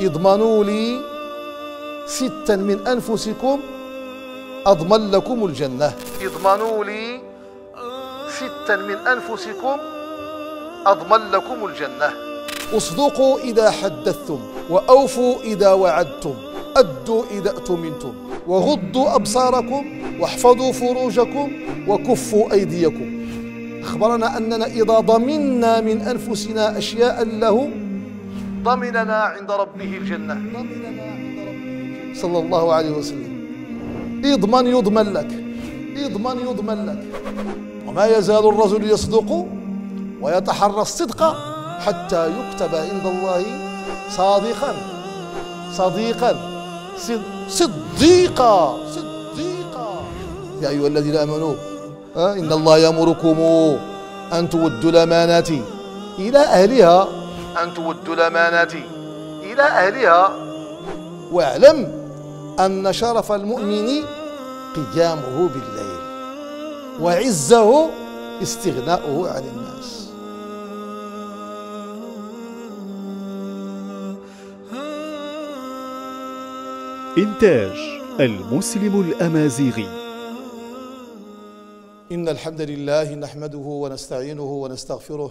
اضمنوا لي ستا من أنفسكم أضمن لكم الجنة اضمنوا لي ستا من أنفسكم أضمن لكم الجنة اصدقوا إذا حدثتم وأوفوا إذا وعدتم أدوا إذا اؤتمنتم وغضوا أبصاركم واحفظوا فروجكم وكفوا أيديكم أخبرنا أننا إذا ضمنا من أنفسنا أشياء لهم ضمننا عند ربه الجنة صلى الله عليه وسلم اضمن يضمن لك اضمن يضمن لك وما يزال الرجل يصدق ويتحرى الصدق حتى يكتب عند الله صادقا صديقا صديقا صديقا يا أيها الذين آمنوا آه، إن الله يأمركم أن تودوا الأمانات إلى أهلها أن تود الأمانات إلى أهلها واعلم أن شرف المؤمن قيامه بالليل وعزه استغناؤه عن الناس إنتاج المسلم الأمازيغي إن الحمد لله نحمده ونستعينه ونستغفره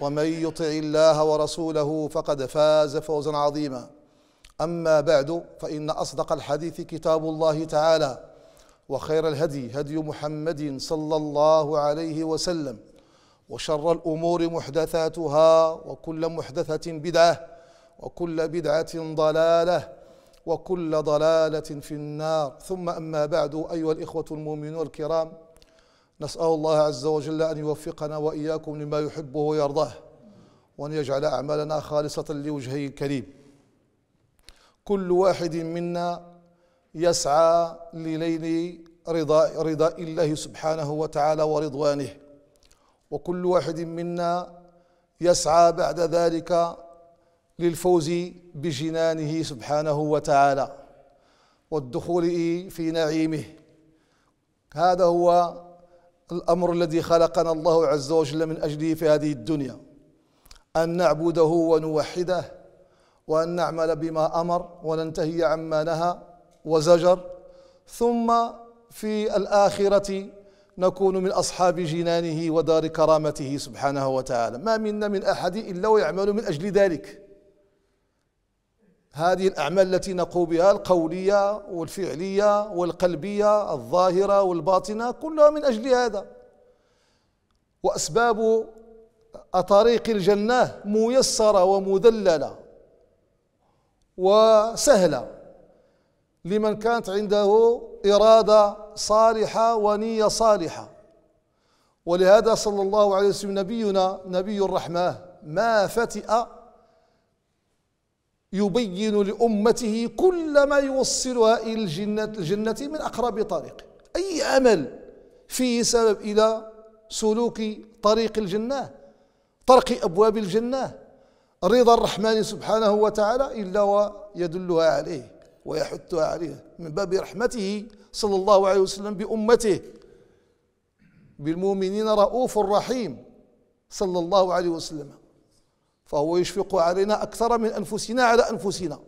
ومن يطع الله ورسوله فقد فاز فوزا عظيما اما بعد فان اصدق الحديث كتاب الله تعالى وخير الهدي هدي محمد صلى الله عليه وسلم وشر الامور محدثاتها وكل محدثه بدعه وكل بدعه ضلاله وكل ضلاله في النار ثم اما بعد ايها الاخوه المؤمنون الكرام نسأل الله عز وجل أن يوفقنا وإياكم لما يحبه ويرضاه وأن يجعل أعمالنا خالصة لوجهه الكريم كل واحد منا يسعى لليل رضا, رضا الله سبحانه وتعالى ورضوانه وكل واحد منا يسعى بعد ذلك للفوز بجنانه سبحانه وتعالى والدخول في نعيمه هذا هو الأمر الذي خلقنا الله عز وجل من أجله في هذه الدنيا أن نعبده ونوحده وأن نعمل بما أمر وننتهي عما نهى وزجر ثم في الآخرة نكون من أصحاب جنانه ودار كرامته سبحانه وتعالى ما منا من أحد إلا ويعمل من أجل ذلك هذه الأعمال التي نقوم بها القولية والفعلية والقلبية الظاهرة والباطنة كلها من أجل هذا وأسباب طريق الجنة ميسرة ومذللة وسهلة لمن كانت عنده إرادة صالحة ونية صالحة ولهذا صلى الله عليه وسلم نبينا نبي الرحمة ما فتئ يبين لأمته كل ما يوصلها إلى الجنة, الجنة من أقرب طريق أي عمل فيه سبب إلى سلوك طريق الجنة طرق أبواب الجنة رضا الرحمن سبحانه وتعالى إلا ويدلها عليه ويحثها عليه من باب رحمته صلى الله عليه وسلم بأمته بالمؤمنين رؤوف رحيم صلى الله عليه وسلم فهو يشفق علينا أكثر من أنفسنا على أنفسنا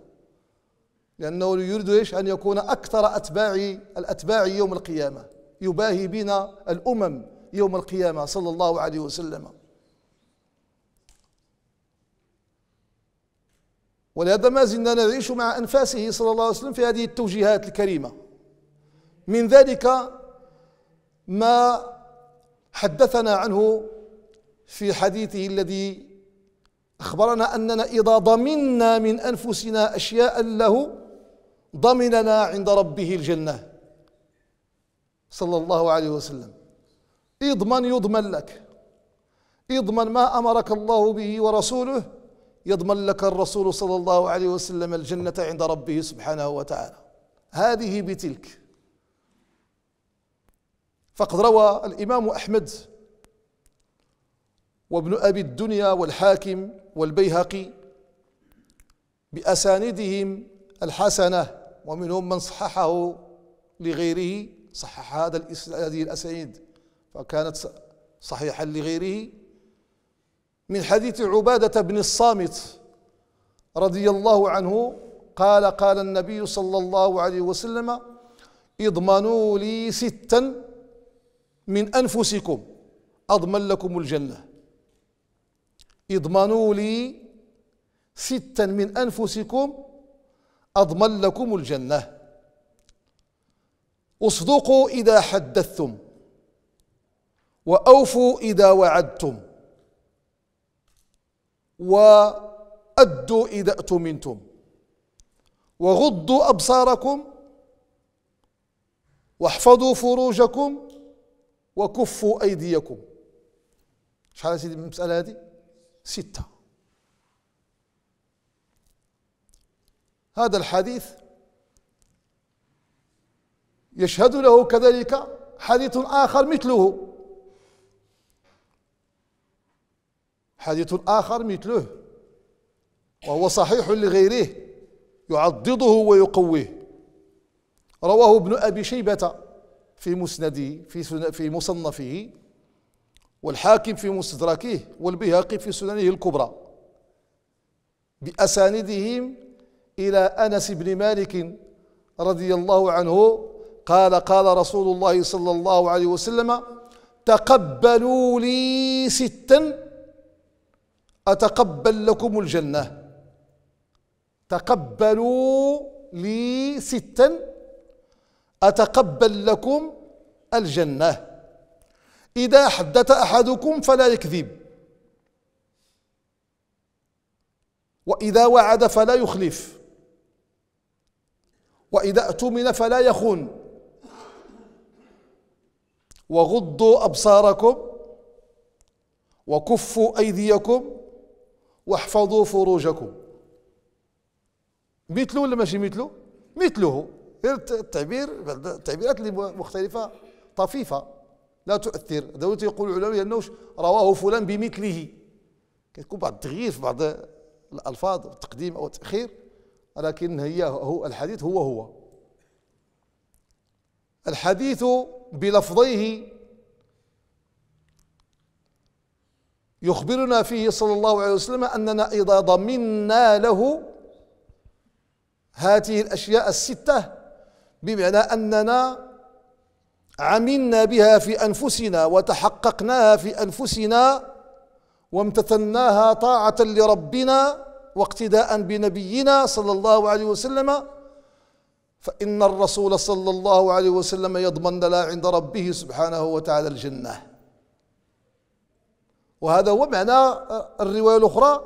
لأنه يريد إيش أن يكون أكثر أتباع الأتباع يوم القيامة يباهي بنا الأمم يوم القيامة صلى الله عليه وسلم ولهذا ما زلنا نعيش مع أنفاسه صلى الله عليه وسلم في هذه التوجيهات الكريمة من ذلك ما حدثنا عنه في حديثه الذي أخبرنا أننا إذا ضمنا من أنفسنا أشياء له ضمننا عند ربه الجنة صلى الله عليه وسلم اضمن يضمن لك اضمن ما أمرك الله به ورسوله يضمن لك الرسول صلى الله عليه وسلم الجنة عند ربه سبحانه وتعالى هذه بتلك فقد روى الإمام أحمد وابن أبي الدنيا والحاكم والبيهقي بأسانيدهم الحسنة ومنهم من صححه لغيره صحح هذا هذه الأسانيد فكانت صحيحا لغيره من حديث عبادة بن الصامت رضي الله عنه قال قال النبي صلى الله عليه وسلم اضمنوا لي ستا من أنفسكم أضمن لكم الجنة اضمنوا لي ستا من أنفسكم أضمن لكم الجنة اصدقوا إذا حدثتم وأوفوا إذا وعدتم وأدوا إذا اؤتمنتم وغضوا أبصاركم واحفظوا فروجكم وكفوا أيديكم شحال هذه المسألة هذه ستة هذا الحديث يشهد له كذلك حديث آخر مثله حديث آخر مثله وهو صحيح لغيره يعضده ويقويه رواه ابن أبي شيبة في مسنده في في مصنفه والحاكم في مستدركه والبيهقي في سننه الكبرى بأساندهم إلى أنس بن مالك رضي الله عنه قال قال رسول الله صلى الله عليه وسلم تقبلوا لي ستا أتقبل لكم الجنة تقبلوا لي ستا أتقبل لكم الجنة إذا حدث أحدكم فلا يكذب وإذا وعد فلا يخلف وإذا اؤتمن فلا يخون وغضوا أبصاركم وكفوا أيديكم واحفظوا فروجكم مثله ولا ماشي مثله؟ مثله التعبير التعبيرات اللي مختلفة طفيفة لا تؤثر دولة يقول العلماء انه رواه فلان بمثله كتكون بعض التغيير في بعض الألفاظ التقديم أو التأخير لكن هي هو الحديث هو هو الحديث بلفظيه يخبرنا فيه صلى الله عليه وسلم أننا إذا ضمنا له هذه الأشياء الستة بمعنى أننا عملنا بها في انفسنا وتحققناها في انفسنا وامتثلناها طاعه لربنا واقتداء بنبينا صلى الله عليه وسلم فان الرسول صلى الله عليه وسلم يضمن لنا عند ربه سبحانه وتعالى الجنه وهذا هو معنى الروايه الاخرى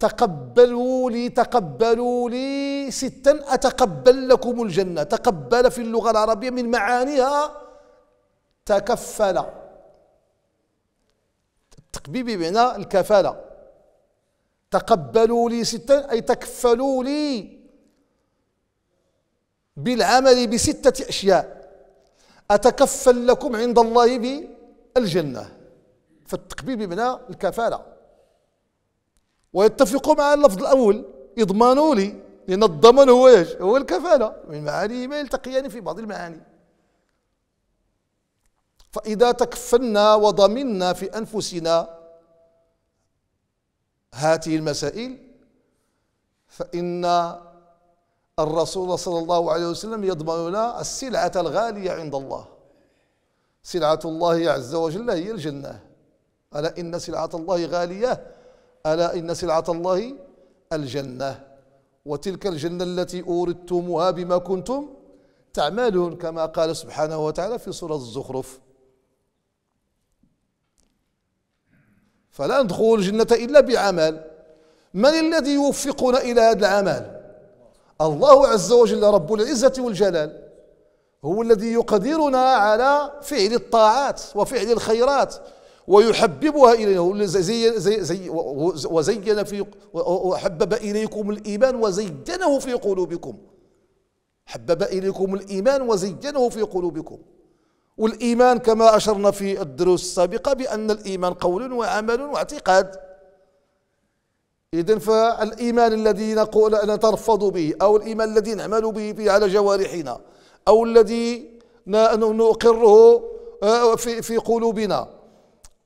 تقبلوا لي تقبلوا لي ستا أتقبل لكم الجنة تقبل في اللغة العربية من معانيها تكفل التقبيب بمعنى الكفالة تقبلوا لي ستا أي تكفلوا لي بالعمل بستة أشياء أتكفل لكم عند الله بالجنة فالتقبيل بمعنى الكفالة ويتفق مع اللفظ الأول اضمنوا لي لأن الضمان هو إيش هو الكفالة من معاني ما يلتقيان في بعض المعاني فإذا تكفلنا وضمنا في أنفسنا هذه المسائل فإن الرسول صلى الله عليه وسلم يضمن لنا السلعة الغالية عند الله سلعة الله عز وجل هي الجنة ألا إن سلعة الله غالية ألا إن سلعة الله الجنة وتلك الجنة التي أوردتموها بما كنتم تعملون كما قال سبحانه وتعالى في سورة الزخرف فلا ندخل الجنة إلا بعمل من الذي يوفقنا إلى هذا العمل الله عز وجل رب العزة والجلال هو الذي يقدرنا على فعل الطاعات وفعل الخيرات ويحببها إلينا زي زي زي وزين في وحبب إليكم الإيمان وزينه في قلوبكم حبب إليكم الإيمان وزينه في قلوبكم والإيمان كما أشرنا في الدروس السابقة بأن الإيمان قول وعمل واعتقاد إذن فالإيمان الذي نقول أن به أو الإيمان الذي نعمل به على جوارحنا أو الذي نقره آه، في في قلوبنا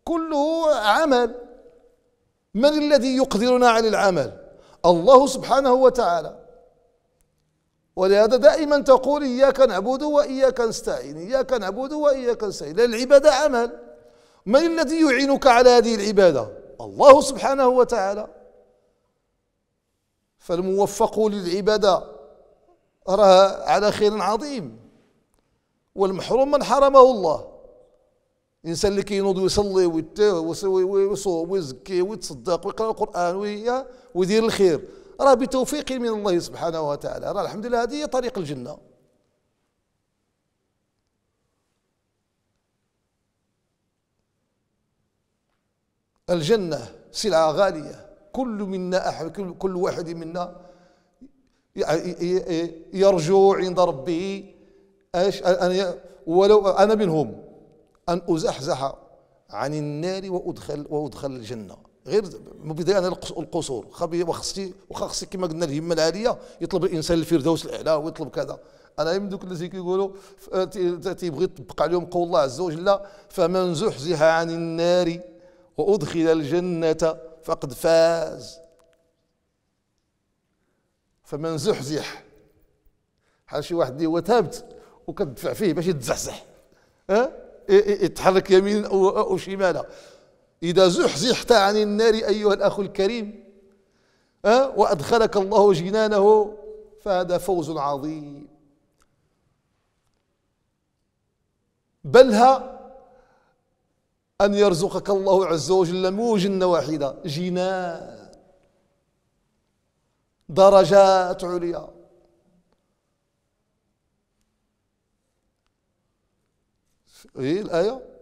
كله عمل من الذي يقدرنا على العمل الله سبحانه وتعالى ولهذا دائما تقول إياك نعبد وإياك نستعين إياك نعبد وإياك نستعين لأن العبادة عمل من الذي يعينك على هذه العبادة الله سبحانه وتعالى فالموفق للعبادة راه على خير عظيم والمحروم من حرمه الله الانسان اللي كينوض ويصلي ويصوم ويزكي ويتصدق ويقرا القران ويدير الخير راه بتوفيق من الله سبحانه وتعالى راه الحمد لله هذه هي طريق الجنه الجنه سلعه غاليه كل منا أحد كل واحد منا يرجو عند ربه ايش أن ولو انا منهم ان ازحزح عن النار وادخل وادخل الجنه غير بدايه القصور وخصي واخا كما قلنا الهمه العاليه يطلب الانسان الفردوس الاعلى ويطلب كذا انا من دوك اللي كيقولوا تيبغي تطبق عليهم قول الله عز وجل فمن زحزح عن النار وادخل الجنه فقد فاز فمن زحزح بحال شي واحد اللي هو ثابت وكتدفع فيه باش يتزحزح ها أه؟ يتحرك يمين أو شمالا إذا زحزحت عن النار أيها الأخ الكريم أه؟ وأدخلك الله جنانه فهذا فوز عظيم بلها أن يرزقك الله عز وجل مو جنة واحدة جنان درجات عليا إيه الآية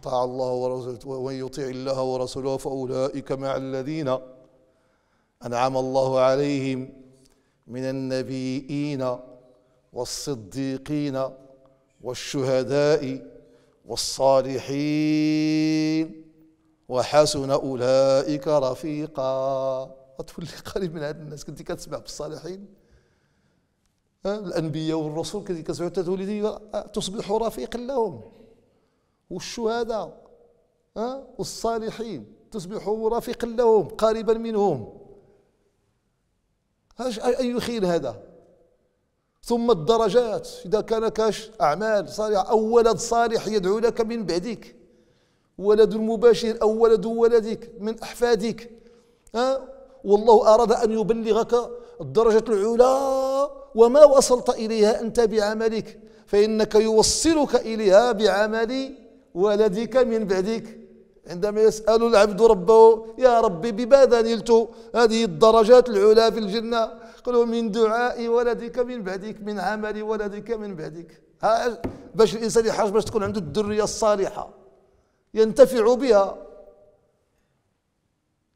أطاع الله ورسوله ومن يطع الله ورسوله فأولئك مع الذين أنعم الله عليهم من النبيين والصديقين والشهداء والصالحين وحسن أولئك رفيقا تقول لي قريب من هاد الناس كنت كتسمع بالصالحين الأنبياء والرسل كنت كتسمع تولي تصبح رفيقا لهم والشهداء والصالحين تصبح رفيقا لهم قريبا منهم أي خير هذا ثم الدرجات إذا كان كاش أعمال صالحة أو ولد صالح يدعو لك من بعدك ولد مباشر أو ولد ولدك من أحفادك ها والله أراد أن يبلغك الدرجة العلى وما وصلت إليها أنت بعملك فإنك يوصلك إليها بعمل ولدك من بعدك عندما يسأل العبد ربه يا ربي بماذا نلت هذه الدرجات العلى في الجنة قالوا من دعاء ولدك من بعدك من عمل ولدك من بعدك ها باش الإنسان يحرص باش تكون عنده الذرية الصالحة ينتفع بها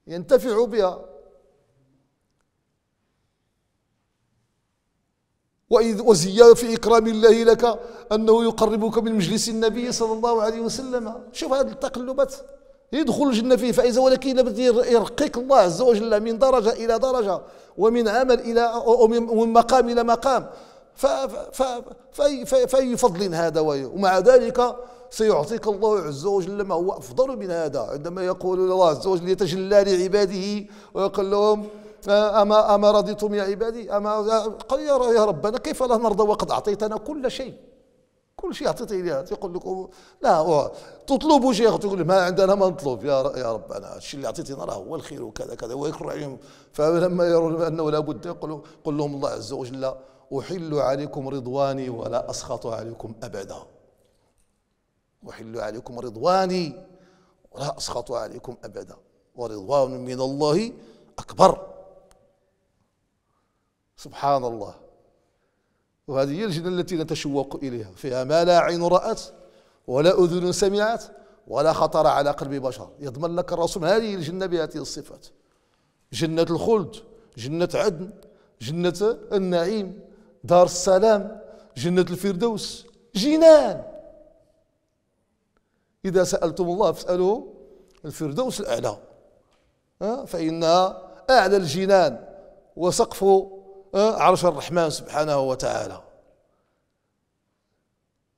ينتفع بها وإذ وزيادة في إكرام الله لك أنه يقربك من مجلس النبي صلى الله عليه وسلم شوف هذه التقلبات يدخل الجنة فيه فإذا ولكن يرقيك الله عز وجل من درجة إلى درجة ومن عمل إلى ومن مقام إلى مقام فأي فضل هذا ومع ذلك سيعطيك الله عز وجل ما هو أفضل من هذا عندما يقول الله عز وجل يتجلى لعباده ويقول لهم آه، أما أما رضيتم يا عبادي أما قال يا ربنا كيف لا نرضى وقد أعطيتنا كل شيء كل شيء اعطيته ليها تيقول لك لا تطلبوا شيء تقول ما عندنا ما نطلب يا يا رب انا الشيء اللي اعطيتنا راه هو الخير وكذا كذا ويكر عليهم فلما يرون انه لابد يقول قل لهم الله عز وجل احل عليكم رضواني ولا اسخط عليكم ابدا احل عليكم رضواني ولا اسخط عليكم ابدا ورضوان من الله اكبر سبحان الله وهذه هي الجنة التي نتشوق إليها فيها ما لا عين رأت ولا أذن سمعت ولا خطر على قلب بشر يضمن لك الرسول هذه الجنة بهذه الصفات جنة الخلد جنة عدن جنة النعيم دار السلام جنة الفردوس جنان إذا سألتم الله فاسألوه الفردوس الأعلى فإنها أعلى الجنان وسقف عرش الرحمن سبحانه وتعالى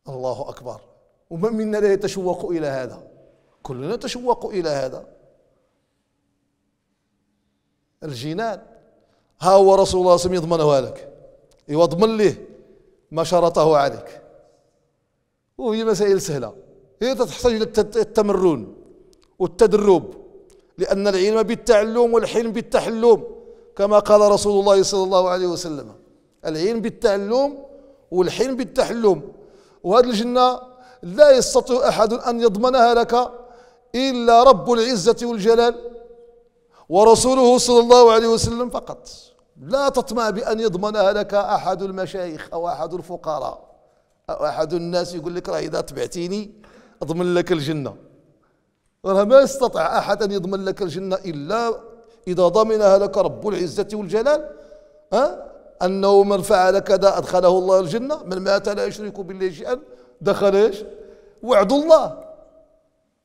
الله أكبر ومن منا لا يتشوق إلى هذا كلنا نتشوق إلى هذا الجنان ها هو رسول الله صلى الله عليه وسلم لك يضمن له ما شرطه عليك وهي مسائل سهلة هي تحتاج إلى التمرن والتدرب لأن العلم بالتعلم والحلم بالتحلم كما قال رسول الله صلى الله عليه وسلم العلم بالتعلم والحلم بالتحلم وهذه الجنة لا يستطيع أحد أن يضمنها لك إلا رب العزة والجلال ورسوله صلى الله عليه وسلم فقط لا تطمع بأن يضمنها لك أحد المشايخ أو أحد الفقراء أو أحد الناس يقول لك راه إذا تبعتيني أضمن لك الجنة راه ما يستطع أحد أن يضمن لك الجنة إلا إذا ضمنها لك رب العزة والجلال ها أنه من فعل كذا أدخله الله الجنة من مات لا يشرك بالله شيئا دخل إيش وعد الله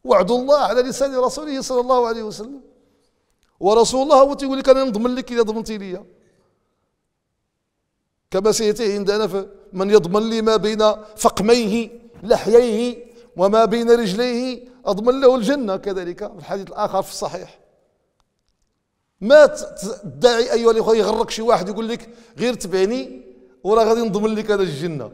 وعد الله على لسان رسوله صلى الله عليه وسلم ورسول الله هو تيقول لك أنا نضمن لك إذا ضمنتي لي كما سيأتي عندنا من يضمن لي ما بين فقميه لحييه وما بين رجليه أضمن له الجنة كذلك الحديث الآخر في الصحيح ما تدعي ايها الاخوه يغرك شي واحد يقول لك غير تبعني وراه غادي نضمن لك انا الجنه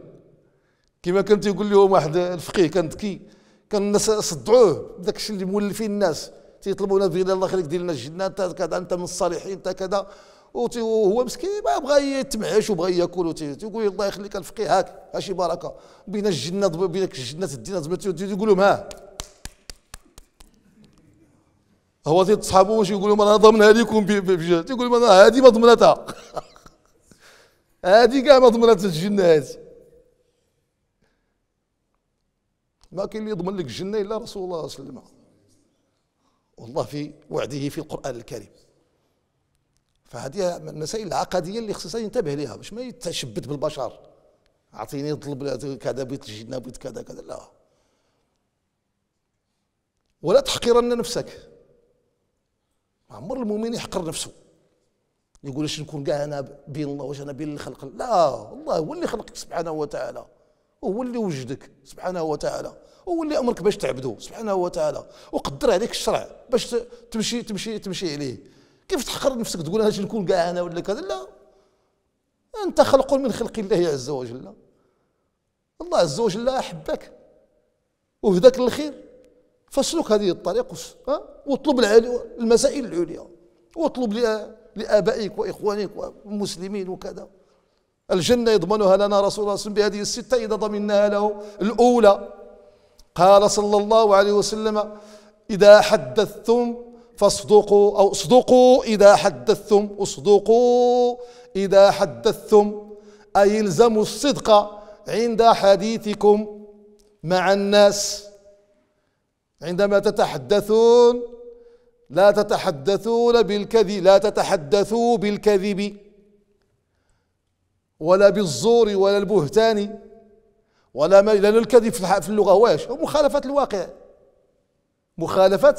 كما كان تيقول لهم واحد الفقيه كان ذكي كان الناس صدعوه داك الشيء اللي مولفين الناس تيطلبوا لنا فينا الله يخليك دير لنا الجنه انت كذا انت من الصالحين انت كذا وهو مسكين ما بغى يتمعش وبغى ياكل تيقول الله يخليك الفقيه هاك هاشي بركه بين الجنه بينك الجنه تدينا تيقول لهم ها هو تيتصحابوا واش يقول لهم انا ضمنها لكم بجهل تيقول لهم انا هذه ما ضمنتها هذه كاع ما ضمنتها الجنه هذه ما كاين اللي يضمن لك الجنه الا رسول الله صلى الله عليه وسلم والله في وعده في القران الكريم فهذه المسائل العقديه اللي خصنا ينتبه لها باش ما يتشبت بالبشر اعطيني طلب كذا بيت الجنه بيت كذا كذا لا ولا تحقرن نفسك ما عمر المؤمن يحقر نفسه اش نكون كاع انا بين الله واش انا بين الخلق لا الله هو اللي خلقك سبحانه وتعالى هو اللي وجدك سبحانه وتعالى هو اللي امرك باش تعبده سبحانه وتعالى وقدر عليك الشرع باش تمشي تمشي تمشي عليه كيف تحقر نفسك تقول انا نكون كاع انا ولا كذا لا انت خلق من خلق الله عز وجل الله عز وجل احبك وهداك للخير فاسلك هذه الطريق واطلب المسائل العليا واطلب لآبائك وإخوانك والمسلمين وكذا الجنة يضمنها لنا رسول الله صلى الله عليه وسلم بهذه الستة إذا ضمناها له الأولى قال صلى الله عليه وسلم إذا حدثتم فاصدقوا أو اصدقوا إذا حدثتم اصدقوا إذا حدثتم أي الزموا الصدق عند حديثكم مع الناس عندما تتحدثون لا تتحدثون بالكذب لا تتحدثوا بالكذب ولا بالزور ولا البهتان ولا ما لأن الكذب في اللغة واش هو مخالفة الواقع مخالفة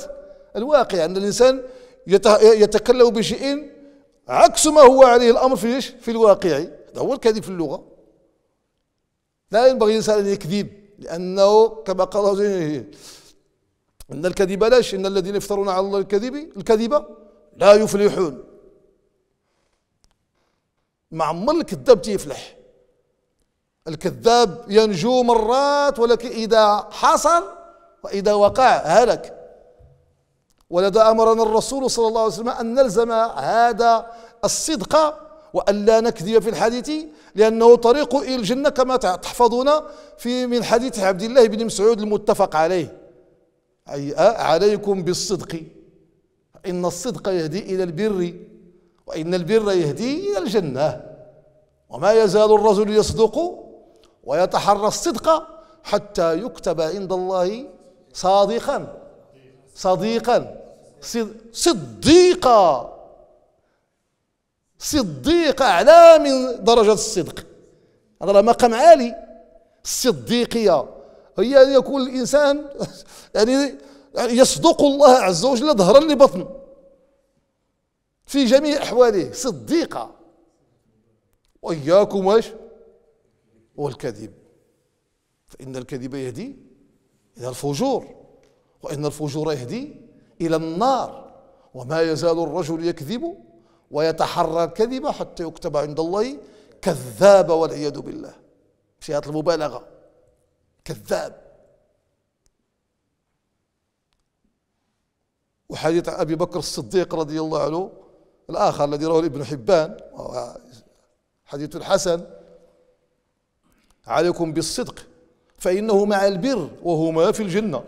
الواقع أن الإنسان يتكلم بشيء عكس ما هو عليه الأمر في في الواقع هذا هو الكذب في اللغة لا ينبغي الإنسان أن يكذب لأنه كما قال الله ان الكذب لاش ان الذين يفترون على الله الكذب الكذبه لا يفلحون ما عمر الكذاب تيفلح الكذاب ينجو مرات ولكن اذا حصل واذا وقع هلك ولذا امرنا الرسول صلى الله عليه وسلم ان نلزم هذا الصدق والا نكذب في الحديث لانه طريق الى الجنه كما تحفظون في من حديث عبد الله بن مسعود المتفق عليه أي عليكم بالصدق إن الصدق يهدي إلى البر وإن البر يهدي إلى الجنة وما يزال الرجل يصدق ويتحرى الصدق حتى يكتب عند الله صادقا صديقا صديقا صديق أعلى من درجة الصدق هذا مقام عالي الصديقية هي أن يكون الإنسان يعني, يعني يصدق الله عز وجل ظهرا لبطن في جميع أحواله صديقة وإياكم واش والكذب فإن الكذب يهدي إلى الفجور وإن الفجور يهدي إلى النار وما يزال الرجل يكذب ويتحرى الكذب حتى يكتب عند الله كذاب والعياذ بالله في هذه آية المبالغه كذاب وحديث أبي بكر الصديق رضي الله عنه الآخر الذي رواه ابن حبان حديث الحسن عليكم بالصدق فإنه مع البر وهما في الجنة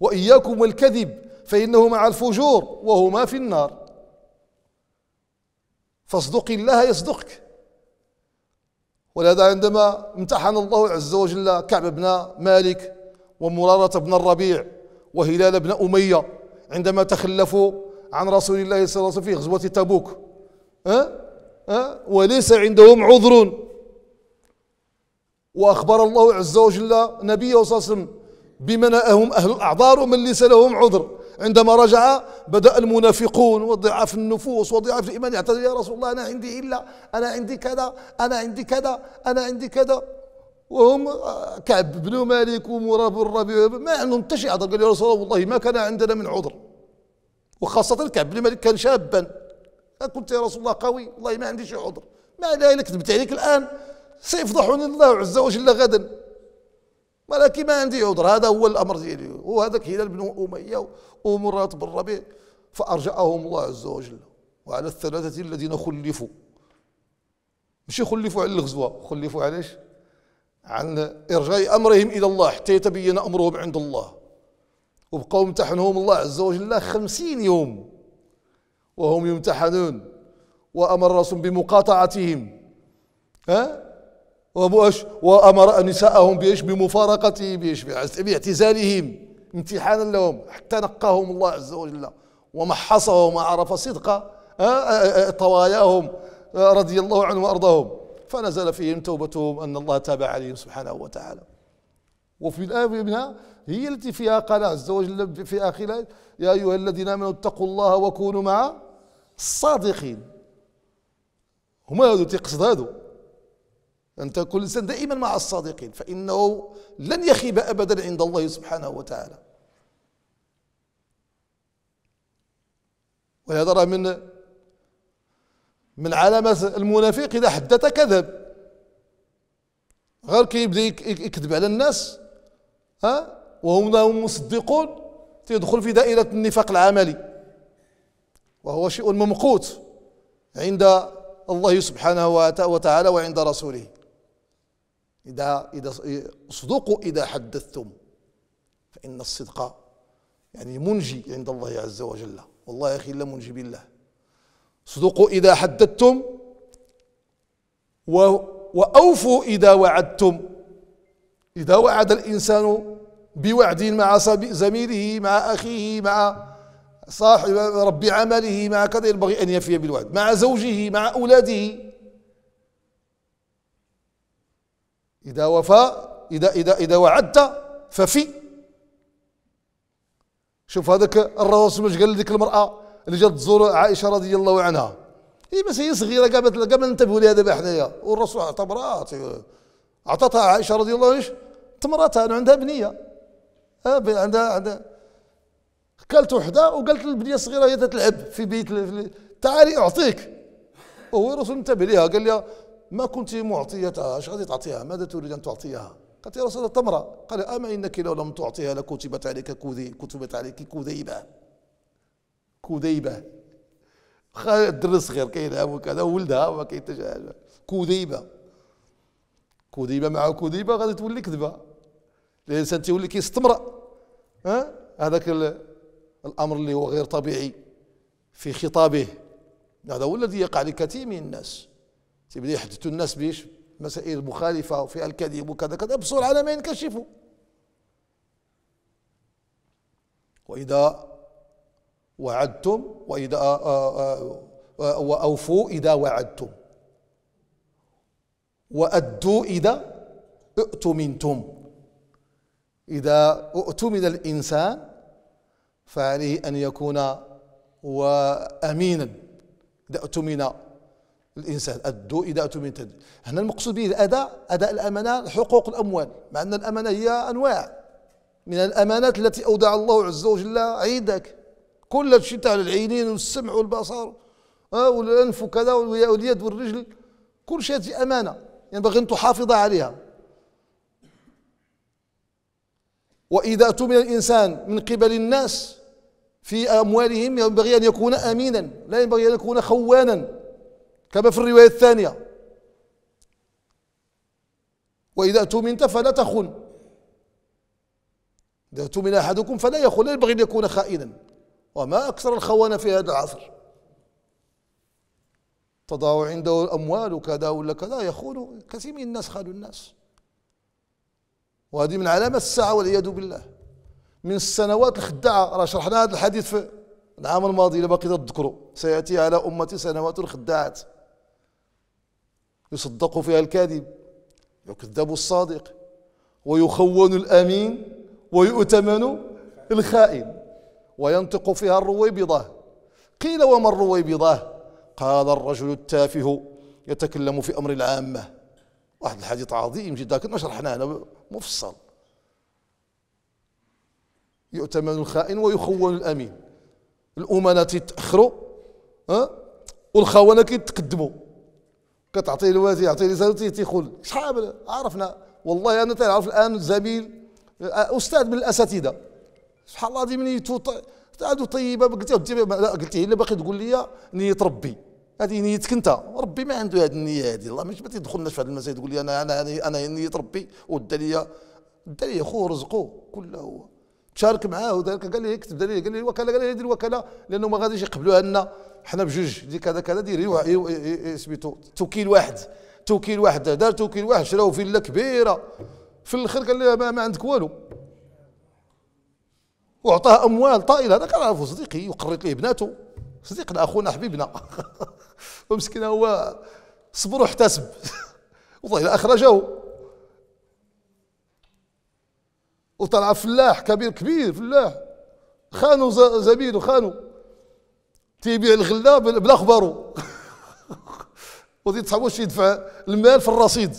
وإياكم والكذب فإنه مع الفجور وهما في النار فاصدق الله يصدقك ولهذا عندما امتحن الله عز وجل كعب بن مالك ومرارة بن الربيع وهلال بن أمية عندما تخلفوا عن رسول الله صلى الله عليه وسلم في غزوة تبوك أه؟ أه؟ وليس عندهم عذر وأخبر الله عز وجل نبيه صلى الله عليه وسلم بمن أهم أهل الأعذار ومن ليس لهم عذر عندما رجع بدأ المنافقون وضعاف النفوس وضعاف الإيمان يعتذر يا رسول الله أنا عندي إلا أنا عندي كذا أنا عندي كذا أنا عندي كذا وهم آه، كعب بن مالك ومراب الربيع ما عندهم حتى شي عذر قال يا رسول الله والله ما كان عندنا من عذر وخاصة كعب بن مالك كان شابا كنت يا رسول الله قوي والله ما عندي شي عذر ما لا كذبت عليك الآن سيفضحني الله عز وجل غدا ولكن ما عندي عذر هذا هو الامر ديالي وهذاك هلال بن اميه ومرات بن ربيع فارجاهم الله عز وجل وعلى الثلاثه الذين خلفوا ماشي خلفوا على الغزوه خلفوا علاش عن ارجاء امرهم الى الله حتى يتبين امرهم عند الله وبقوا امتحنهم الله عز وجل خمسين يوم وهم يمتحنون وامر الرسول بمقاطعتهم ها وبؤش وامر نساءهم بايش بمفارقته بايش باعتزالهم امتحانا لهم حتى نقاهم الله عز وجل ومحصهم وعرف صدق آه، آه، آه، طواياهم رضي الله عنهم وارضاهم فنزل فيهم توبتهم ان الله تاب عليهم سبحانه وتعالى وفي الآية منها هي التي فيها قال عز وجل في آخرها يا أيها الذين آمنوا اتقوا الله وكونوا مع الصادقين هما هذو تيقصد هذو أن تكون الإنسان دائما مع الصادقين فإنه لن يخيب أبدا عند الله سبحانه وتعالى ولهذا راه من من علامة المنافق إذا حدث كذب غير كيبدا يكذب على الناس ها وهم لهم مصدقون تيدخل في دائرة النفاق العملي وهو شيء ممقوت عند الله سبحانه وتعالى وعند رسوله إذا إذا إيه، صدقوا إذا حدثتم فإن الصدق يعني منجي عند الله عز وجل والله يا أخي لا منجي بالله صدقوا إذا حدثتم وأوفوا إذا وعدتم إذا وعد الإنسان بوعد مع زميله مع أخيه مع صاحب رب عمله مع كذا ينبغي أن يفي بالوعد مع زوجه مع أولاده إذا وفى إذا إذا إذا وعدت ففي شوف هذاك الرسول اش قال لديك المرأة اللي جات تزور عائشة رضي الله عنها هي بس هي صغيرة كاع كاع ما ننتبهوا لها دابا حنايا والرسول اعتبرات عطاتها عائشة رضي الله عنها تمراتها عندها بنية آه، عندها عندها كلت وحده وقالت للبنيه الصغيره هي تلعب في بيت تعالي اعطيك وهو الرسول انتبه ليها قال لها ما كنت معطيتها اش غادي تعطيها ماذا تريد ان تعطيها قالت يا رسول الله تمرة قال أما إنك لو لم تعطيها لكتبت عليك كذي كتبت عليك كذيبة كذيبة خالد الدر الصغير كيلعب وكذا ولدها ما كاين حتى شي حاجة كذيبة كذيبة مع كذيبة غادي تولي كذبة الإنسان تيولي كيستمر ها هذاك الأمر اللي هو غير طبيعي في خطابه هذا هو الذي يقع لكثير من الناس بدي يحدثوا الناس بيش مسائل مخالفة وفيها الكذب وكذا كذا بصور على ما ينكشفوا وإذا وعدتم وإذا آه، آه، آه، وأوفوا إذا وعدتم وأدوا إذا ائتمنتم إذا اؤتمن الإنسان فعليه أن يكون وأمينا إذا اؤتمن الانسان ادوا اداءه من هنا المقصود به الاداء اداء الامانه حقوق الاموال مع ان الامانه هي انواع من الامانات التي اودع الله عز وجل عيدك كل شيء تاع العينين والسمع والبصر آه، والانف وكذا واليد والرجل كل شيء هذه امانه ينبغي يعني ان تحافظ عليها واذا اؤتمن الانسان من قبل الناس في اموالهم ينبغي ان يكون امينا لا ينبغي ان يكون خوانا كما في الرواية الثانية وإذا أتمنت فلا تخن إذا أتمن أحدكم فلا يخن لا ينبغي أن يكون خائنا وما أكثر الخوان في هذا العصر تضاع عنده الأموال وكذا ولا كذا يخون كثير من الناس خانوا الناس وهذه من علامة الساعة والعياذ بالله من السنوات الخداعة راه شرحنا هذا الحديث في العام الماضي إلا باقي تذكروا سيأتي على أمتي سنوات الخداعات يصدق فيها الكاذب يكذب الصادق ويخون الامين ويؤتمن الخائن وينطق فيها الرويبضه قيل وما الرويبضه قال الرجل التافه يتكلم في امر العامه واحد الحديث عظيم جدا كنا شرحناه هنا مفصل يؤتمن الخائن ويخون الامين الامناء تتاخروا ها والخونه كيتقدموا كتعطيه الوازي يعطيه لزوجته تيقول شحال عرفنا والله انا تنعرف الان زميل آه، استاذ من الاساتذه سبحان الله من يتوط عنده طيبه قلت له قلت له الا باقي تقول لي نيه ربي هذه نيتك انت ربي ما عنده هذه النيه هذه الله مش ما تيدخلناش في هذا المسائل تقول لي انا انا انا نيه ربي ودا لي دا لي خوه رزقه كله هو تشارك معاه وذلك قال لي اكتب دليل قال لي الوكاله قال لي هذه الوكاله لانه ما غاديش يقبلوها لنا حنا بجوج دي كذا كذا ديري سميتو توكيل واحد توكيل واحد دار توكيل واحد شراو فيلا كبيره في الاخر قال لها ما, ما عندك والو وعطاه اموال طائله هذا كنعرفو صديقي وقريت ليه بناته صديقنا اخونا حبيبنا ومسكين هو صبر واحتسب والله الا اخرجه وطلع فلاح كبير كبير فلاح خانوا زميله خانوا تيبيع الغله بلا خبارو وزيد صاحبو واش يدفع المال في الرصيد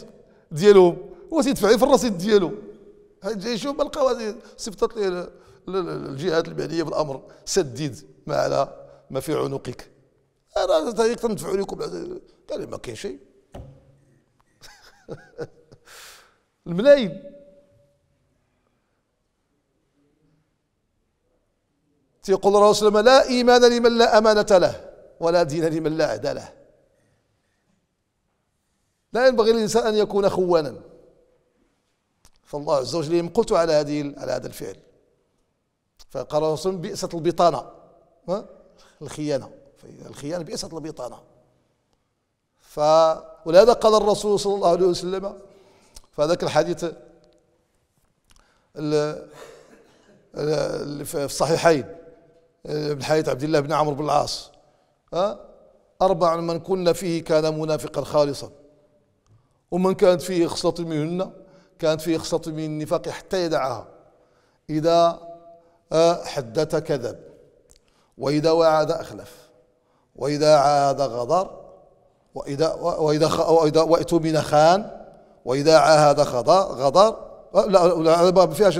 ديالهم هو تيدفع في الرصيد ديالو جاي يشوف ما لقاو صيفطت ليه الجهات المعنيه بالامر سدد ما على ما في عنقك انا طريقه ندفع لكم قال ما كاين شيء الملايين يقول الرسول صلى الله عليه وسلم لا إيمان لمن لا أمانة له ولا دين لمن لا عهد له لا ينبغي للإنسان أن يكون خوانا فالله عز وجل يمقت على هذه على هذا الفعل فقال الرسول بئسة البطانة الخيانة الخيانة بئسة البطانة ف ولهذا قال الرسول صلى الله عليه وسلم فذاك الحديث في الصحيحين آه، بن حيات عبد الله بن عمرو بن العاص آه؟ أربع من كنا فيه كان منافقا خالصا ومن كانت فيه خصلة منهن كانت فيه خصلة من النفاق حتى يدعها إذا آه، حدث كذب وإذا وعد أخلف وإذا عاد غدر وإذا وإذا وإذا وإتمن خان وإذا عاهد خضر غدر لا لا ما فيهاش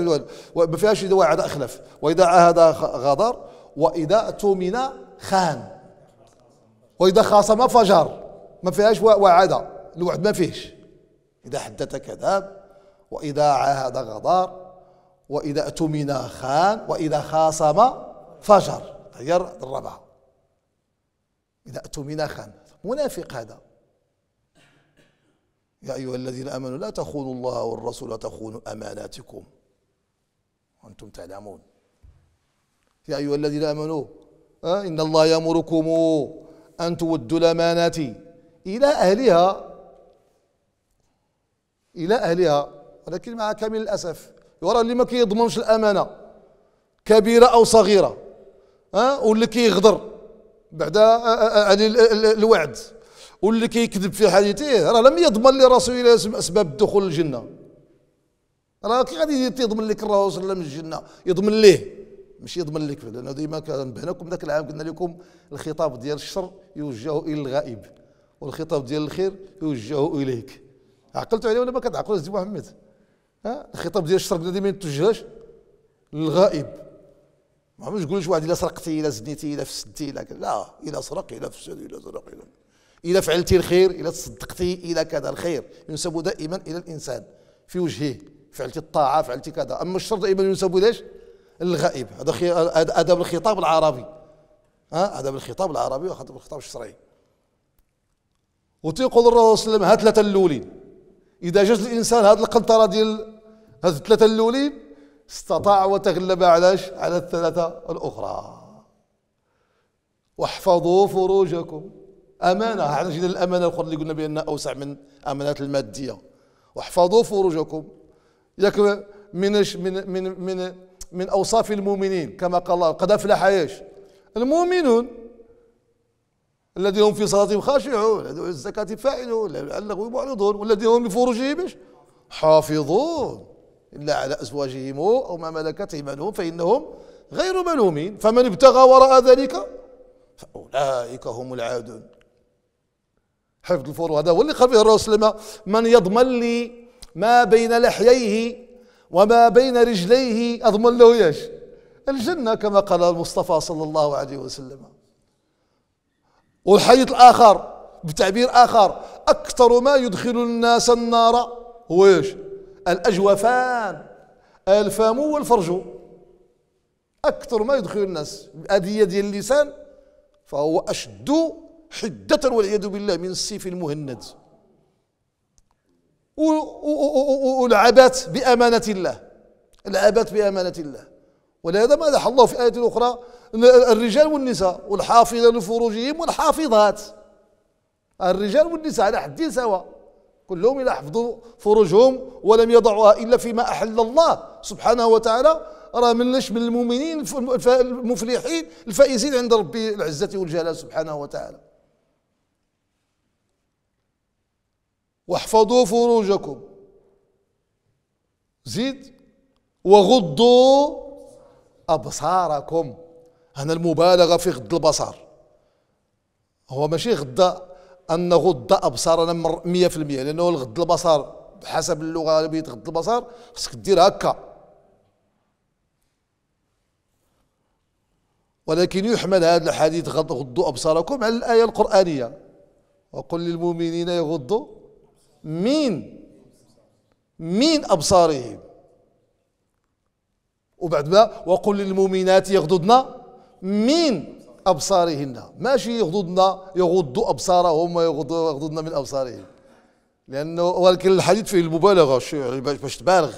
ما فيهاش إذا وعد أخلف وإذا عاهد غدر واذا اؤتمن خان واذا خاصم فجر ما فيهاش وعد الوعد ما فيهش اذا حدث كذاب واذا عاهد غدار واذا اؤتمن خان واذا خاصم فجر هي الرابعه اذا اؤتمن خان منافق هذا يا أيها الذين آمنوا لا تخونوا الله والرسول تخونوا أماناتكم وأنتم تعلمون يا أيها الذين آمنوا أه؟ إن الله يأمركم أن تودوا الأمانات إلى أهلها إلى أهلها ولكن مع كامل الأسف ورا اللي ما كيضمنش الأمانة كبيرة أو صغيرة ها أه؟ واللي كيغدر بعد عليه آه، آه، آه، الوعد واللي كيكذب في حديثه راه لم يضمن لراسو الى اسباب دخول الجنه راه كي غادي يضمن لك الرسول صلى الله عليه وسلم الجنه يضمن ليه ماشي يضمن لك لانه ديما بهناكم ذاك العام قلنا لكم الخطاب ديال الشر يوجه الى الغائب والخطاب ديال الخير يوجه اليك عقلتوا عليه ولا ما كتعقلوا سيدي محمد ها الخطاب ديال الشر قلنا ديما يتوجهش للغائب ما عمرش تقول واحد الا سرقتي الا زنيتي الا فسدتي الا لا الا سرق الا فسد الا سرق الا إذا فعلتي الخير إذا تصدقتي إلى كذا الخير ينسب دائما الى الانسان في وجهه فعلتي الطاعه فعلتي كذا اما الشر دائما ينسب ليش الغائب هذا آداب الخطاب العربي ها آداب الخطاب العربي وخطاب الخطاب الشرعي وتيقول الرسول صلى الله عليه وسلم هات ثلاثة الاولين إذا جاز الإنسان هذه القنطرة ديال هذه الثلاثة الاولين استطاع وتغلب علاش على الثلاثة الأخرى واحفظوا فروجكم أمانة احنا جينا الأمانة الأخرى اللي قلنا بان أوسع من أمانات المادية واحفظوا فروجكم ياك من من من من من أوصاف المؤمنين كما قال الله قد أفلح إيش المؤمنون الذين هم في صلاتهم خاشعون الذين الزكاة فاعلون لعلهم معرضون والذين هم لفروجهم ايش حافظون إلا على أزواجهم أو ما ملكت أيمانهم فإنهم غير ملومين فمن ابتغى وراء ذلك فأولئك هم العادون حفظ الفروج هذا هو اللي قال به الرسول من يضمن لي ما بين لحييه وما بين رجليه أضمن له إيش الجنة كما قال المصطفى صلى الله عليه وسلم والحديث الآخر بتعبير آخر أكثر ما يدخل الناس النار هو إيش الأجوفان الفم والفرج أكثر ما يدخل الناس أذية ديال اللسان فهو أشد حدة والعياذ بالله من السيف المهند ولعبت بأمانة الله لعبت بأمانة الله ولهذا ما لاح الله في آية أخرى الرجال والنساء والحافظة لفروجهم والحافظات الرجال والنساء على حد سواء كلهم إلى حفظوا فروجهم ولم يضعوها إلا فيما أحل الله سبحانه وتعالى راه منش من المؤمنين المفلحين الفائزين عند ربي العزة والجلال سبحانه وتعالى واحفظوا فروجكم زيد وغضوا أبصاركم هنا المبالغة في غض البصر هو ماشي غض أن غض أبصارنا 100% لأنه الغض البصر بحسب اللغة العربية غض البصر خصك دير هكا ولكن يحمل هذا الحديث غضوا أبصاركم على الآية القرآنية وقل للمؤمنين يغضوا من من أبصارهم وبعد ما وقل للمؤمنات يغضضن من أبصارهن ماشي يغضضن يغض أبصارهم ويغضضن من أبصارهم لأنه ولكن الحديث فيه المبالغة باش تبالغ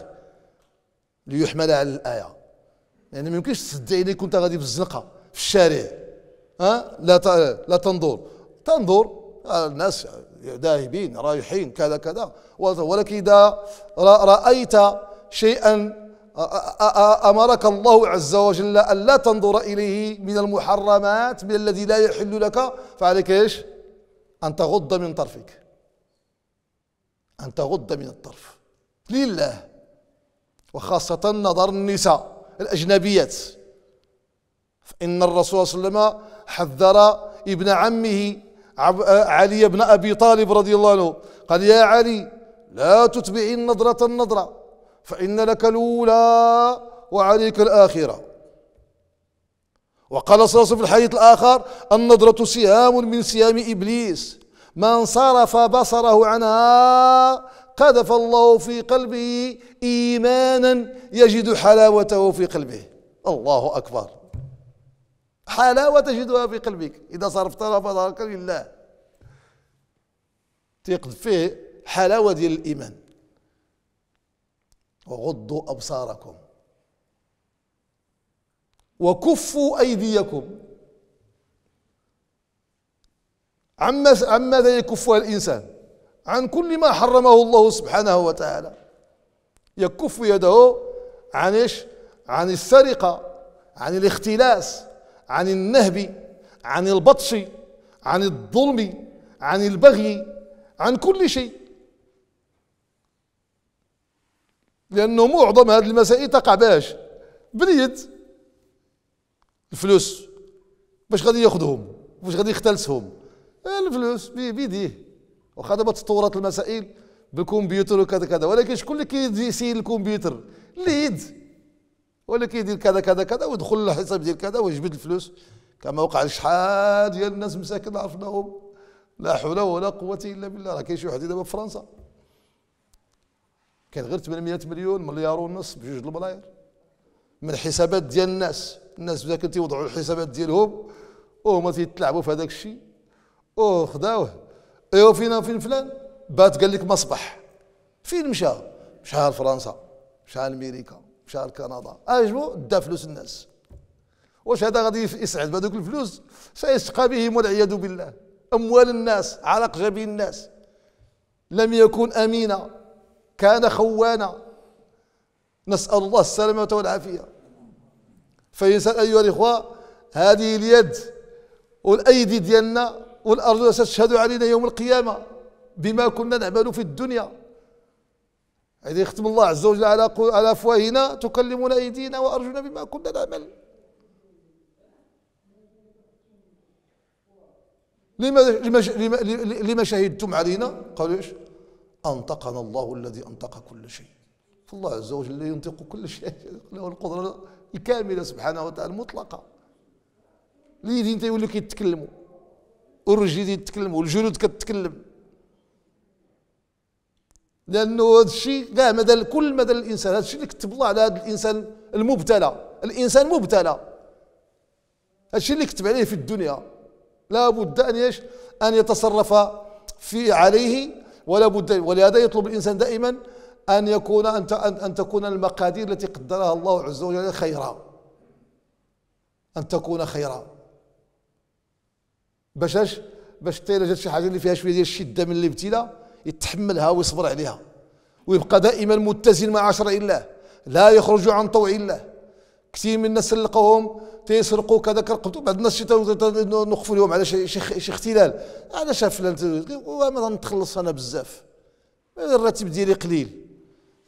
ليحمل على الآية يعني ما يمكنش تسد عينيك كنت غادي في الزنقة في الشارع ها لا لا تنظر تنظر الناس ذاهبين رايحين كذا كذا ولكن إذا رأيت شيئا أمرك الله عز وجل أن لا تنظر إليه من المحرمات من الذي لا يحل لك فعليك إيش أن تغض من طرفك أن تغض من الطرف لله وخاصة نظر النساء الأجنبيات فإن الرسول صلى الله عليه وسلم حذر ابن عمه آه، علي بن أبي طالب رضي الله عنه قال يا علي لا تتبع النظرة النظرة فإن لك الأولى وعليك الآخرة وقال صلى الله عليه وسلم في الحديث الآخر النظرة سهام من سهام إبليس من صرف بصره عنها قذف الله في قلبه إيمانا يجد حلاوته في قلبه الله أكبر حلاوة تجدها في قلبك إذا صرفت فضلك لله تيقظ فيه حلاوة ديال الإيمان وغضوا أبصاركم وكفوا أيديكم عما ماذا يكفها الإنسان عن كل ما حرمه الله سبحانه وتعالى يكف يده عن ايش عن السرقة عن الاختلاس عن النهب عن البطش عن الظلم عن البغي عن كل شيء لأنه معظم هذه المسائل تقع باش باليد الفلوس باش غادي ياخذهم باش غادي يختلسهم الفلوس بيديه وخا دابا تطورت المسائل بالكمبيوتر وكذا كذا ولكن شكون اللي كيسيل الكمبيوتر اليد ولا إيه، كيدير يدير كذا كذا كذا ويدخل الحساب ديال كذا ويجبد الفلوس كما وقع شحال ديال الناس مساكن عرفناهم لا حول ولا قوة إلا بالله راه كاين شي واحد دابا في فرنسا كان غير 800 مليون مليار ونص بجوج الملاير من الحسابات ديال الناس الناس بدا ملي تيوضعوا الحسابات ديالهم وهما تيتلاعبوا في هذاك الشيء او خداوه ايوا فينا فين فلان بات قال لك مصبح فين مشى مشى لفرنسا مشى لامريكا شهر كندا اجبو دا فلوس الناس واش هذا غادي يسعد بهذوك الفلوس سيسقى بهم والعياذ بالله اموال الناس عرق جبين الناس لم يكن امينا كان خوانا نسال الله السلامه والعافيه فيسال ايها الاخوه هذه اليد والايدي ديالنا والارجل ستشهد علينا يوم القيامه بما كنا نعمل في الدنيا إذا يختم الله عز وجل على على أفواهنا تكلمنا أيدينا وأرجلنا بما كنا نعمل لما لما لما شهدتم علينا؟ قالوا ايش؟ أنطقنا الله الذي أنطق كل شيء فالله عز وجل ينطق كل شيء له القدرة الكاملة سبحانه وتعالى المطلقة اليدين تيوليو كيتكلموا والرجلين يتكلموا والجنود كتتكلم لانه هذا الشيء كاع مدى كل مدى الانسان هذا الشيء اللي كتب الله على هذا الانسان المبتلى الانسان مبتلى هذا الشيء اللي كتب عليه في الدنيا لا بد ان ان يتصرف في عليه ولا بد ولهذا يطلب الانسان دائما ان يكون ان ان تكون المقادير التي قدرها الله عز وجل خيرا ان تكون خيرا باش باش حتى الا جات شي حاجه اللي فيها شويه ديال الشده من الابتلاء يتحملها ويصبر عليها ويبقى دائما متزن مع عشرة الله لا يخرج عن طوع الله كثير من الناس سلقوهم تيسرقوا كذا كرقبتوا بعض الناس نوقفوا لهم على شي شي اختلال علاش فلان وما نتخلص انا بزاف الراتب ديالي قليل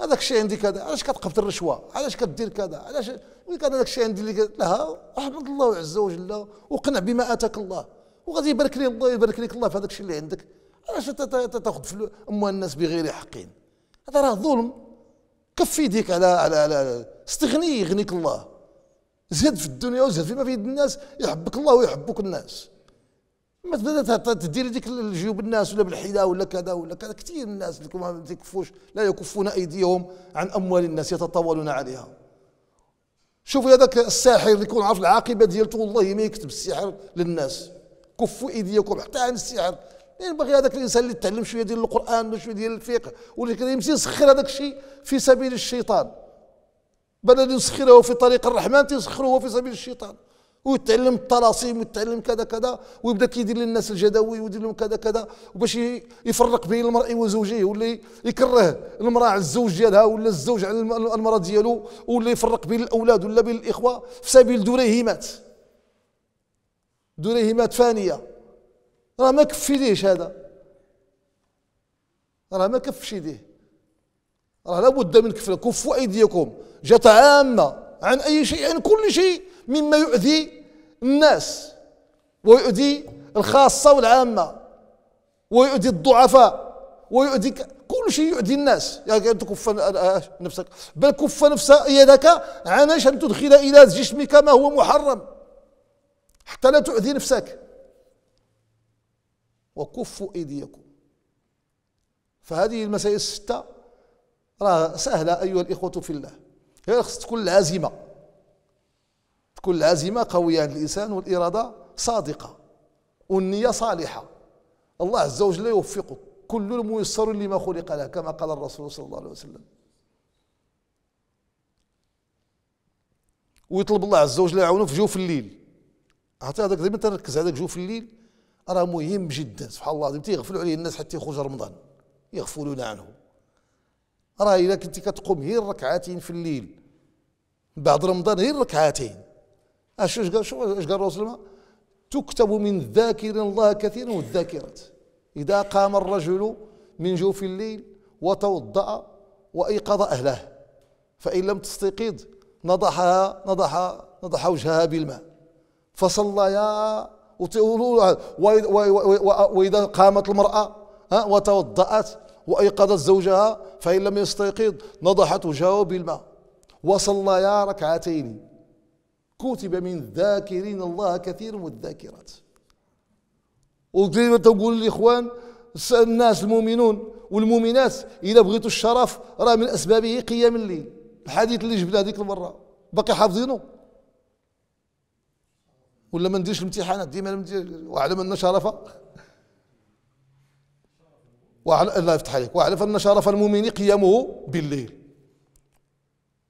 هذاك الشيء عندي كذا علاش كتقبط الرشوه علاش كدير كذا علاش وي كان هذاك الشيء عندي اللي لا احمد الله عز وجل وقنع بما اتاك الله وغادي يبارك لي الله يبارك لك الله في هذاك الشيء اللي عندك علاش تاخذ في اموال الناس بغير حقين هذا راه ظلم كف يديك على على على استغني يغنيك الله زهد في الدنيا وزهد فيما في يد الناس يحبك الله ويحبك الناس ما تبدا تدير ديك الجيوب الناس ولا بالحيله ولا كذا ولا كذا كثير من الناس اللي ما تكفوش لا يكفون ايديهم عن اموال الناس يتطاولون عليها شوفوا هذاك الساحر اللي يكون عارف العاقبه ديالته والله ما يكتب السحر للناس كفوا ايديكم حتى عن السحر ينبغي يعني هذاك الانسان اللي تعلم شويه ديال القران وشويه ديال الفقه ولكن يمشي يسخر هذاك الشيء في سبيل الشيطان بدل يسخره في طريق الرحمن تيسخره في سبيل الشيطان ويتعلم التراصيم ويتعلم كذا كذا ويبدا كيدير للناس الجدوي ويدير لهم كذا كذا وباش يفرق بين المرء وزوجه ولا يكره المراه على الزوج ديالها ولا الزوج على المراه ديالو ولا يفرق بين الاولاد ولا بين الاخوه في سبيل دريهمات دريهمات فانيه راه ما كفي ليش هذا راه ما كفش يديه راه لابد من كف كفوا ايديكم جات عامه عن اي شيء عن كل شيء مما يؤذي الناس ويؤذي الخاصه والعامه ويؤذي الضعفاء ويؤذي كل شيء يؤذي الناس يا يعني تكف نفسك بل كف نفس يدك عن ان تدخل الى جسمك ما هو محرم حتى لا تؤذي نفسك وكفوا ايديكم فهذه المسائل السته راه سهله ايها الاخوه في الله هي خص تكون العزيمه تكون العزيمه قويه عند الانسان والاراده صادقه والنيه صالحه الله عز وجل يوفقك كل ميسر لما خلق له كما قال الرسول صلى الله عليه وسلم ويطلب الله عز وجل يعاونه في جوف الليل عرفتي هذاك دائما تركز هذاك جوف الليل راه مهم جدا سبحان الله العظيم تيغفلوا عليه الناس حتى يخرج رمضان يغفلون عنه راه الا كنتي كتقوم غير ركعتين في الليل بعد رمضان غير ركعتين اش قال اش قال الرسول تكتب من ذاكر الله كثيرا والذاكرات اذا قام الرجل من جوف الليل وتوضا وايقظ اهله فان لم تستيقظ نضحها نضح نضح وجهها بالماء يا وتقولوا واذا قامت المراه وتوضات وايقظت زوجها فان لم يستيقظ نضحت وجهه بالماء وصليا ركعتين كتب من الذاكرين الله كثير والذاكرات وديما تقول الاخوان الناس المؤمنون والمؤمنات اذا بغيتوا الشرف راه من اسبابه قيام الليل الحديث اللي جبناه هذيك المره باقي حافظينه ولا ما نديرش الامتحانات ديما ندير واعلم ان شرف وعلى الله يفتح عليك واعلم ان شرف المؤمن قيامه بالليل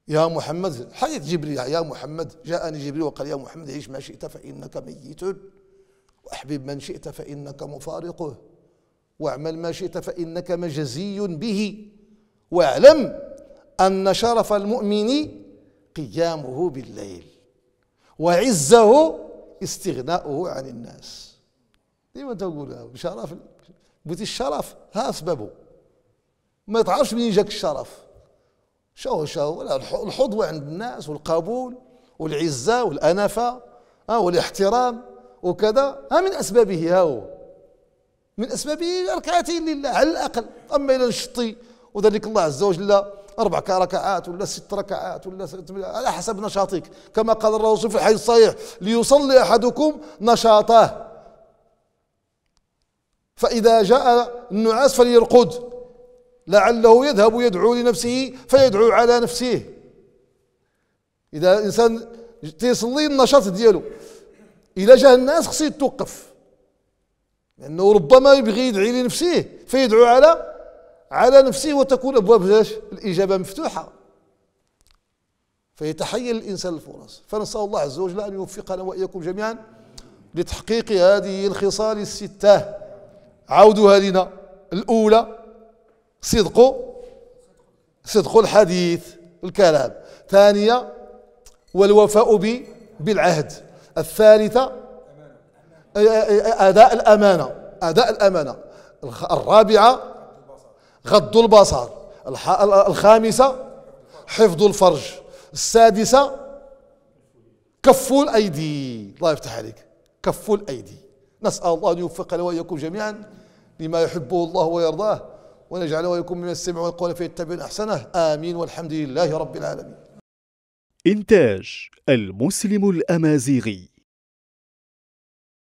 يا محمد حيث جبريل يا محمد جاءني جبريل وقال يا محمد عيش ما شئت فانك ميت واحبب من شئت فانك مفارقه واعمل ما شئت فانك مجزي به واعلم ان شرف المؤمن قيامه بالليل وعزه استغناؤه عن الناس ديما تقول شرف بغيتي الشرف ها سببه ما تعرفش منين جاك الشرف شو شو الحظوة عند الناس والقبول والعزة والأنفة ها والاحترام وكذا ها من أسبابه ها هو من أسبابه ركعتين لله على الأقل أما إلى نشطي وذلك الله عز وجل أربع ركعات ولا ست ركعات ولا ست على حسب نشاطك كما قال الرسول في الحديث الصحيح ليصلي أحدكم نشاطه فإذا جاء النعاس فليرقد لعله يذهب يدعو لنفسه فيدعو على نفسه إذا الإنسان تيصلي النشاط ديالو إذا جاء الناس خصو يتوقف لأنه ربما يبغي يدعي لنفسه فيدعو على على نفسه وتكون أبواب الإجابة مفتوحة فيتحين الإنسان الفرص فنسأل الله عز وجل أن يوفقنا وإياكم جميعا لتحقيق هذه الخصال الستة عودها لنا الأولى صدق صدق الحديث الكلام ثانية والوفاء بالعهد الثالثة أداء الأمانة أداء الأمانة الرابعة غض البصر الخامسة حفظ الفرج السادسة كف الأيدي الله يفتح عليك كف الأيدي نسأل الله أن يوفقنا وإياكم جميعا لما يحبه الله ويرضاه ونجعل وإياكم من السمع والقول التبع أحسنه آمين والحمد لله رب العالمين إنتاج المسلم الأمازيغي